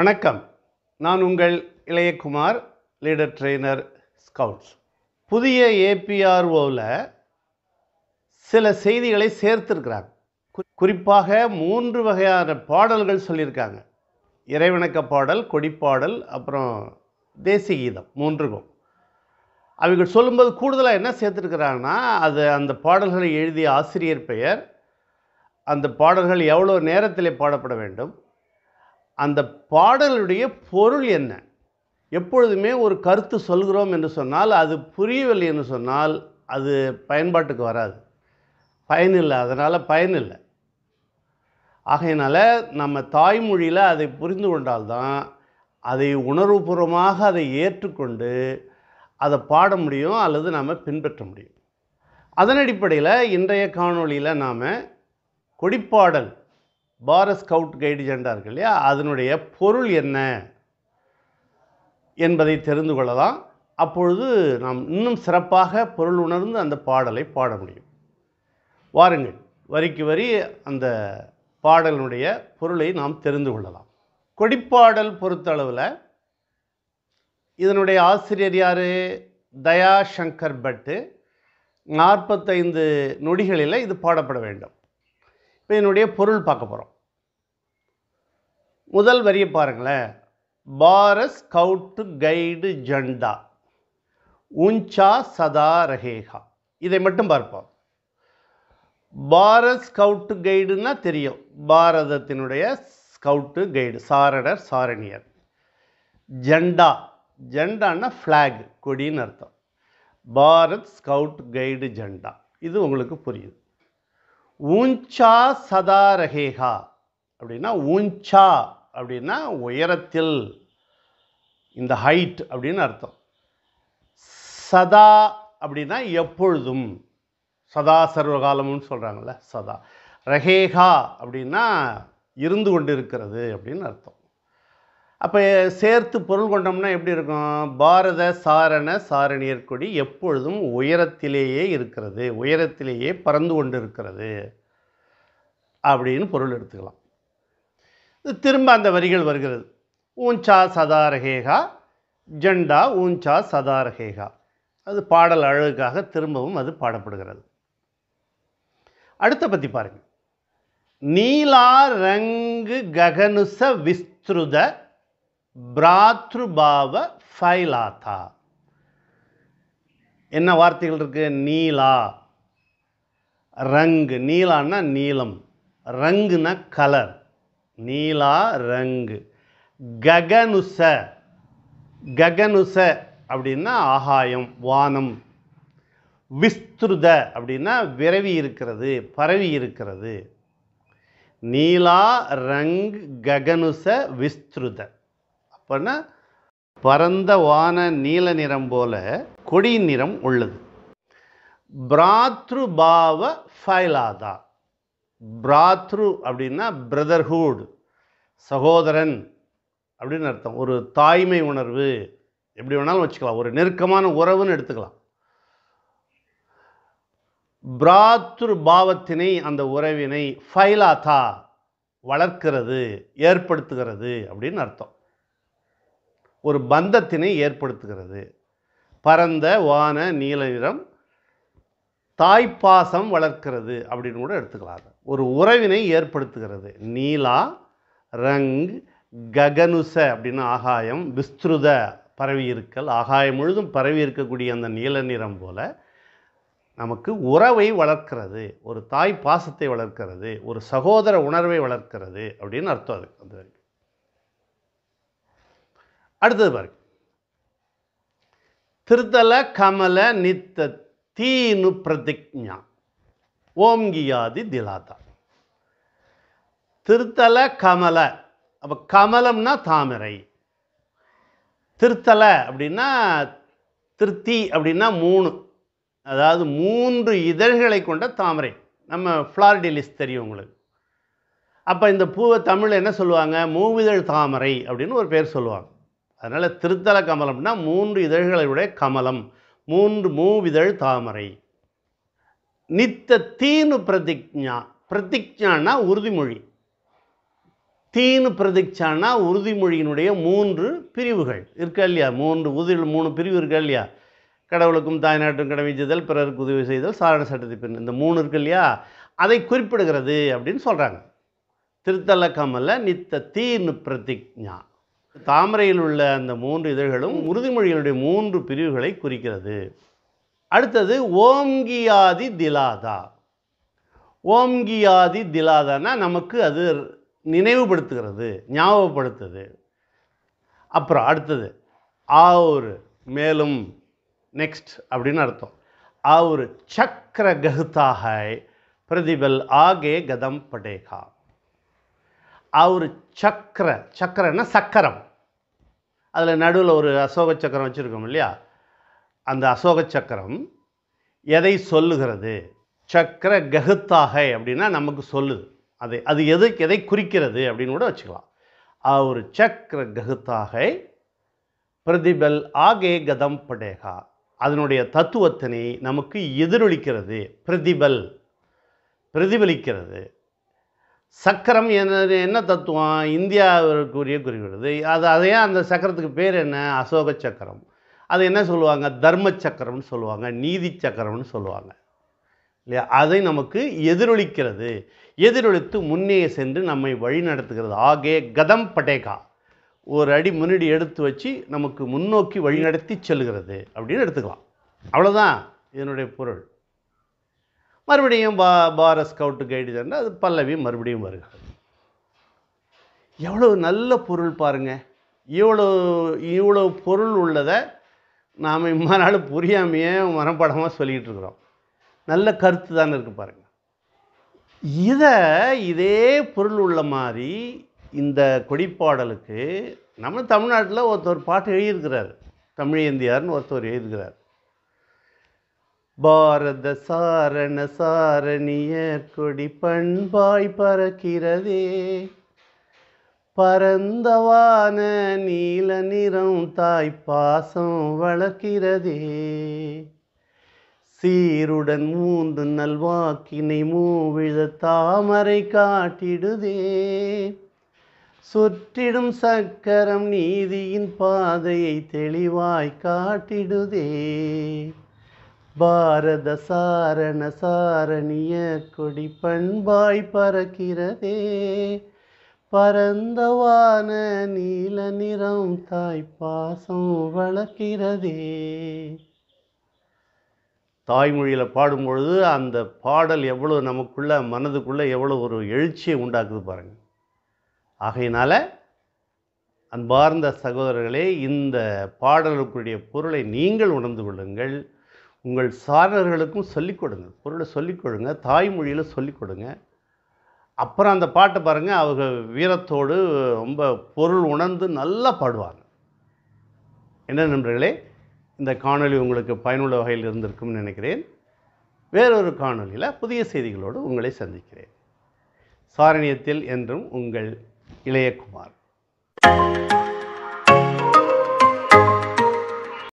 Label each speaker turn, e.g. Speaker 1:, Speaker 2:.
Speaker 1: வணக்கம் நான் உங்கள் இளையகுமார் லீடர் ட்ரெய்னர் ஸ்கவுட்ஸ் புதிய ஏபிஆர்ஓவில் சில செய்திகளை சேர்த்துருக்கிறாங்க குறிப்பாக மூன்று வகையான பாடல்கள் சொல்லியிருக்காங்க இறைவணக்க பாடல் கொடிப்பாடல் அப்புறம் தேசிய கீதம் மூன்றுக்கும் அவங்க சொல்லும்போது கூடுதலாக என்ன சேர்த்துருக்கிறாங்கன்னா அது அந்த பாடல்களை எழுதிய ஆசிரியர் பெயர் அந்த பாடல்கள் எவ்வளோ நேரத்தில் பாடப்பட வேண்டும் அந்த பாடலுடைய பொருள் என்ன எப்பொழுதுமே ஒரு கருத்து சொல்கிறோம் என்று சொன்னால் அது புரியவில்லை என்று சொன்னால் அது பயன்பாட்டுக்கு வராது பயனில்லை அதனால் பயனில்லை ஆகையினால் நம்ம தாய்மொழியில் அதை புரிந்து கொண்டால்தான் அதை உணர்வுபூர்வமாக அதை ஏற்றுக்கொண்டு அதை பாட முடியும் அல்லது நாம் பின்பற்ற முடியும் அதன் அடிப்படையில் இன்றைய காணொளியில் நாம் கொடிப்பாடல் பாரத் ஸ்கவுட் கைடு ஜெண்டா இருக்கு இல்லையா அதனுடைய பொருள் என்ன என்பதை தெரிந்து கொள்ளலாம் அப்பொழுது நாம் இன்னும் சிறப்பாக பொருள் உணர்ந்து அந்த பாடலை பாட முடியும் வாருங்கள் வரிக்கு வரி அந்த பாடலினுடைய பொருளை நாம் தெரிந்து கொள்ளலாம் கொடிப்பாடல் பொறுத்தளவில் இதனுடைய ஆசிரியர் யார் தயா சங்கர் பட்டு நாற்பத்தைந்து நொடிகளில் இது பாடப்பட வேண்டும் என்னுடைய பொருள் பார்க்க போகிறோம் முதல் வரியை பாருங்களேன் பாரத் ஸ்கவுட்டு கைடு ஜண்டா உஞ்சா சதா ரஹேகா இதை மட்டும் பார்ப்போம் பாரத் ஸ்கவுட்டு கைடுன்னா தெரியும் பாரதத்தினுடைய ஸ்கவுட்டு கைடு சாரடர் சாரணியர் ஜெண்டா ஜெண்டான்னா ஃப்ளாக் கொடின்னு அர்த்தம் பாரத் ஸ்கவுட் கைடு ஜெண்டா இது உங்களுக்கு புரியுது ஊஞ்சா சதா ரகேகா அப்படின்னா ஊஞ்சா அப்படின்னா உயரத்தில் இந்த ஹைட் அப்படின்னு அர்த்தம் சதா அப்படின்னா எப்பொழுதும் சதா சர்வகாலம்னு சொல்கிறாங்கள்ல சதா ரகேகா அப்படின்னா இருந்து கொண்டு இருக்கிறது அப்படின்னு அர்த்தம் அப்போ சேர்த்து பொருள் கொண்டோம்னா எப்படி இருக்கும் பாரத சாரண சாரணியர் கொடி எப்பொழுதும் உயரத்திலேயே இருக்கிறது உயரத்திலேயே பறந்து கொண்டு இருக்கிறது அப்படின்னு பொருள் எடுத்துக்கலாம் திரும்ப அந்த வரிகள் வருகிறது ஊஞ்சா சதாரகேகா ஜெண்டா ஊஞ்சா சதாரகேகா அது பாடல் அழகுக்காக திரும்பவும் அது பாடப்படுகிறது அடுத்த பற்றி பாருங்கள் நீலா ரங்கு ககனுச விஸ்திருத பிராத்ருபாவ ஃபைலாத்தா என்ன வார்த்தைகள் இருக்கு நீலா ரங்கு நீலான்னா நீலம் ரங்குனா கலர் நீலா ரங்கு ககனுச ககனுச அப்படின்னா ஆகாயம் வானம் விஸ்திருத அப்படின்னா விரவி இருக்கிறது பரவி இருக்கிறது நீலா ரங் ககனுச விஸ்திருத அப்படின்னா பரந்த வான நீல நிறம் போல கொடியின் நிறம் உள்ளது பிராத்ருபாவ ஃபைலாதா பிராத்ரு அப்படின்னா பிரதர்ஹூடு சகோதரன் அப்படின்னு அர்த்தம் ஒரு தாய்மை உணர்வு எப்படி வேணாலும் வச்சுக்கலாம் ஒரு நெருக்கமான உறவுன்னு எடுத்துக்கலாம் பிராத்ரு பாவத்தினை அந்த உறவினை ஃபைலாதா வளர்க்கிறது ஏற்படுத்துகிறது அப்படின்னு அர்த்தம் ஒரு பந்தத்தினை ஏற்படுத்துகிறது பரந்த வான நீல நிறம் தாய்ப்பாசம் வளர்க்கிறது அப்படின்னு கூட எடுத்துக்கலாம் ஒரு உறவினை ஏற்படுத்துகிறது நீலா ரங் ககனுச அப்படின்னு ஆகாயம் விஸ்திருத பரவி இருக்கல் ஆகாயம் முழுதும் பரவி இருக்கக்கூடிய அந்த நீல நிறம் போல் நமக்கு உறவை வளர்க்கிறது ஒரு தாய் பாசத்தை வளர்க்கிறது ஒரு சகோதர உணர்வை வளர்க்கிறது அப்படின்னு அர்த்தம் அது அந்த அடுத்தது பாருங்க திருத்தல கமல நித்த தீனு பிரதிஜா ஓம்கியாதி திலாதா திருத்தல கமல அப்போ கமலம்னா தாமரை திருத்தல அப்படின்னா திருத்தி அப்படின்னா மூணு அதாவது மூன்று இதழ்களை கொண்ட தாமரை நம்ம ஃப்ளாரிடிலிஸ் தெரியும் உங்களுக்கு அப்போ இந்த பூவை தமிழ் என்ன சொல்லுவாங்க மூவிதழ் தாமரை அப்படின்னு ஒரு பேர் சொல்லுவாங்க அதனால் திருத்தல கமலம்னா மூன்று இதழ்களுடைய கமலம் மூன்று மூவிதழ் தாமரை நித்த தீனு பிரதிஜா பிரதிஜானா உறுதிமொழி தீனு பிரதிஜானா உறுதிமொழியினுடைய மூன்று பிரிவுகள் இருக்கா இல்லையா மூன்று உதிரில் மூணு பிரிவு இருக்கா இல்லையா கடவுளுக்கும் தாய்நாட்டும் கடமை செய்தல் பிறருக்கு உதவி செய்தல் சாரண சட்டத்தை பெண் இந்த மூணு இருக்கு இல்லையா அதை குறிப்பிடுகிறது அப்படின்னு சொல்கிறாங்க திருத்தல கமல நித்த தீனு பிரதிஜா தாமரையில் உள்ள அந்த மூன்று இதழ்களும் உறுதிமொழிகளுடைய மூன்று பிரிவுகளை குறிக்கிறது அடுத்தது ஓம்கியாதி திலாதா ஓம்கியாதி திலாதானா நமக்கு அது நினைவுபடுத்துகிறது ஞாபகப்படுத்துது அப்புறம் அடுத்தது ஆவுரு மேலும் நெக்ஸ்ட் அப்படின்னு அர்த்தம் ஆவுரு சக்கர கஹுதாகாய் பிரதிபல் ஆகே கதம் படேகா ஆவுரு சக்கர சக்கரன்னா சக்கரம் அதில் நடுவில் ஒரு அசோக சக்கரம் வச்சுருக்கோம் இல்லையா அந்த அசோக சக்கரம் எதை சொல்லுகிறது சக்கர ககுத்தாக அப்படின்னா நமக்கு சொல்லுது அதை அது எது எதை குறிக்கிறது அப்படின்னு கூட வச்சுக்கலாம் ஒரு சக்கர ககுத்தாக பிரதிபல் ஆகே கதம் படேகா அதனுடைய தத்துவத்தினை நமக்கு எதிரொலிக்கிறது பிரதிபல் பிரதிபலிக்கிறது சக்கரம் என்ன என்ன தத்துவம் இந்தியாவிற்குரிய குறிப்பிடுது அது அதையே அந்த சக்கரத்துக்கு பேர் என்ன அசோக சக்கரம் அது என்ன சொல்லுவாங்க தர்ம சக்கரம்னு சொல்லுவாங்க நீதி சக்கரம்னு சொல்லுவாங்க இல்லையா அதை நமக்கு எதிரொலிக்கிறது எதிரொலித்து முன்னே சென்று நம்மை வழி நடத்துகிறது ஆகே கதம் பட்டேகா ஒரு அடி முன்னாடி எடுத்து வச்சு நமக்கு முன்னோக்கி வழிநடத்தி செல்கிறது அப்படின்னு எடுத்துக்கலாம் அவ்வளோதான் இதனுடைய பொருள் மறுபடியும் பா பார ஸ்கவுட்டு கைடு சொன்னால் அது பல்லவி மறுபடியும் வருகிறது எவ்வளோ நல்ல பொருள் பாருங்கள் இவ்வளோ இவ்வளோ பொருள் உள்ளதை நாம் இம்மாநாள் புரியாமையே மரப்படமாக சொல்லிகிட்டு இருக்கிறோம் நல்ல கருத்து தானே இருக்குது பாருங்கள் இதை இதே பொருள் உள்ள மாதிரி இந்த கொடிப்பாடலுக்கு நம்ம தமிழ்நாட்டில் ஒருத்தர் பாட்டு எழுதியிருக்கிறார் தமிழ் இந்தியார்னு ஒருத்தர் எழுதுகிறார் பாரத சாரண சாரணியர் கொடி பண்பாய் பறக்கிறதே பரந்தவான நீல நிறம் தாய் பாசம் வளர்க்கிறதே சீருடன் மூந்து நல்வாக்கினை மூவிழ தாமரை காட்டிடுதே சுற்றிடும் சக்கரம் நீதியின் பாதையை தெளிவாய் காட்டிடுதே பாரத சாரண சாரணிய கொடி பண்பாய் பறக்கிறதே பரந்தவான நீல நிறம் தாய் பாசம் வளர்க்கிறதே தாய்மொழியில் பாடும்பொழுது அந்த பாடல் எவ்வளோ நமக்குள்ள மனதுக்குள்ளே எவ்வளோ ஒரு எழுச்சியை உண்டாக்குது பாருங்கள் ஆகையினால் அன்பார்ந்த சகோதரர்களே இந்த பாடலுக்குரிய பொருளை நீங்கள் உணர்ந்து கொள்ளுங்கள் உங்கள் சாரர்களுக்கும் சொல்லிக் கொடுங்க பொருளை சொல்லிக் கொடுங்க தாய்மொழியில் சொல்லிக் கொடுங்க அப்புறம் அந்த பாட்டை பாருங்கள் அவங்க வீரத்தோடு ரொம்ப பொருள் உணர்ந்து நல்லா பாடுவாங்க என்ன நண்பர்களே இந்த காணொலி உங்களுக்கு பயனுள்ள வகையில் இருந்திருக்கும்னு நினைக்கிறேன் வேறொரு காணொலியில் புதிய செய்திகளோடு உங்களை சந்திக்கிறேன் சாரணியத்தில் என்றும் உங்கள் இளையகுமார் thank you